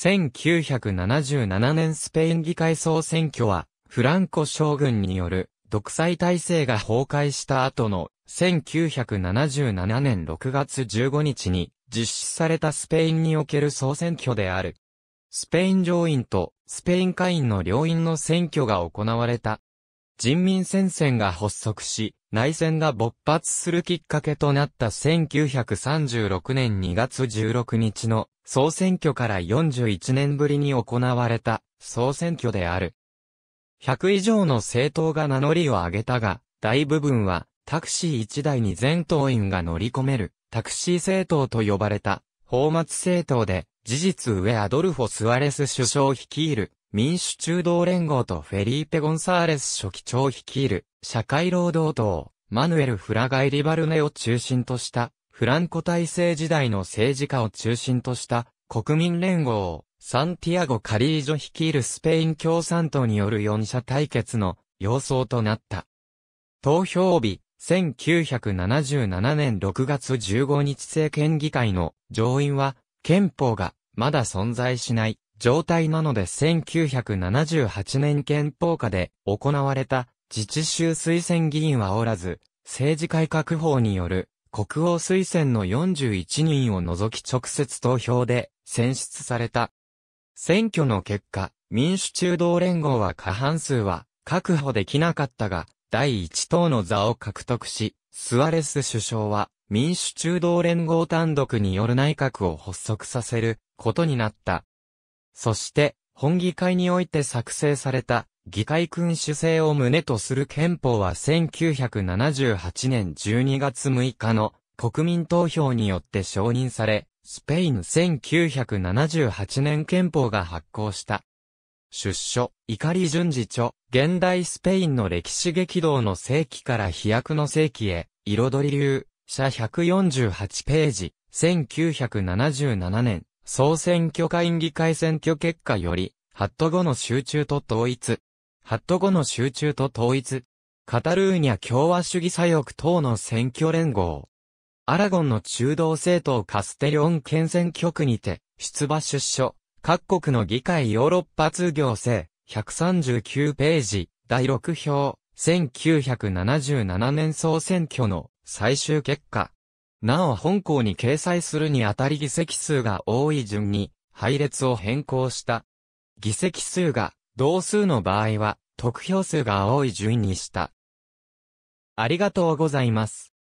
1977年スペイン議会総選挙は、フランコ将軍による独裁体制が崩壊した後の1977年6月15日に実施されたスペインにおける総選挙である。スペイン上院とスペイン下院の両院の選挙が行われた。人民戦線が発足し、内戦が勃発するきっかけとなった1936年2月16日の総選挙から41年ぶりに行われた総選挙である。100以上の政党が名乗りを上げたが、大部分はタクシー1台に全党員が乗り込めるタクシー政党と呼ばれた法末政党で、事実上アドルフォ・スアレス首相率いる民主中道連合とフェリーペ・ゴンサーレス書記長率いる社会労働党、マヌエル・フラガイ・リバルネを中心としたフランコ体制時代の政治家を中心とした国民連合、をサンティアゴ・カリージョ率いるスペイン共産党による四者対決の様相となった。投票日、1977年6月15日政権議会の上院は、憲法がまだ存在しない状態なので1978年憲法下で行われた自治州推薦議員はおらず、政治改革法による国王推薦の41人を除き直接投票で選出された。選挙の結果、民主中道連合は過半数は確保できなかったが、第1党の座を獲得し、スアレス首相は民主中道連合単独による内閣を発足させることになった。そして、本議会において作成された議会君主制を旨とする憲法は1978年12月6日の国民投票によって承認され、スペイン1978年憲法が発行した。出所、怒り順次著、現代スペインの歴史激動の世紀から飛躍の世紀へ、彩り流、社148ページ、1977年、総選挙会議会選挙結果より、ハット後の集中と統一。ハット後の集中と統一。カタルーニャ共和主義左翼等の選挙連合。アラゴンの中道政党カステリョン県選挙区にて、出馬出所。各国の議会ヨーロッパ通行制、139ページ、第6票、1977年総選挙の最終結果。なお本校に掲載するにあたり議席数が多い順に、配列を変更した。議席数が同数の場合は、得票数が多い順にした。ありがとうございます。